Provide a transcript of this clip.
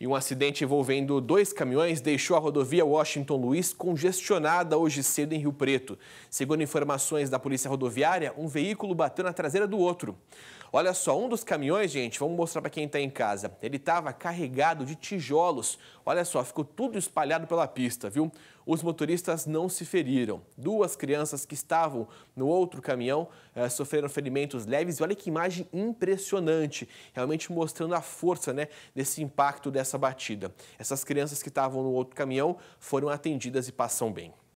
E um acidente envolvendo dois caminhões deixou a rodovia Washington Luiz congestionada hoje cedo em Rio Preto. Segundo informações da Polícia Rodoviária, um veículo bateu na traseira do outro. Olha só, um dos caminhões, gente, vamos mostrar para quem está em casa. Ele estava carregado de tijolos. Olha só, ficou tudo espalhado pela pista, viu? Os motoristas não se feriram. Duas crianças que estavam no outro caminhão eh, sofreram ferimentos leves. E olha que imagem impressionante, realmente mostrando a força né, desse impacto dessa essa batida. Essas crianças que estavam no outro caminhão foram atendidas e passam bem.